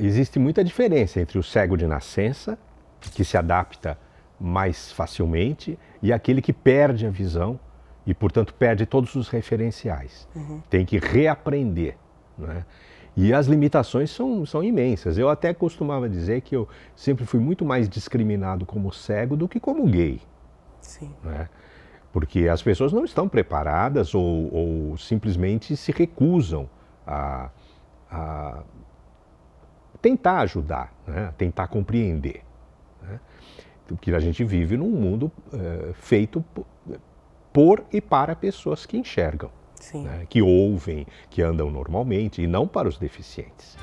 Existe muita diferença entre o cego de nascença, que se adapta mais facilmente, e aquele que perde a visão e, portanto, perde todos os referenciais. Uhum. Tem que reaprender. Né? E as limitações são, são imensas. Eu até costumava dizer que eu sempre fui muito mais discriminado como cego do que como gay. Sim. Né? Porque as pessoas não estão preparadas ou, ou simplesmente se recusam a, a tentar ajudar, né? tentar compreender. Né? Porque a gente vive num mundo eh, feito por e para pessoas que enxergam, né? que ouvem, que andam normalmente, e não para os deficientes.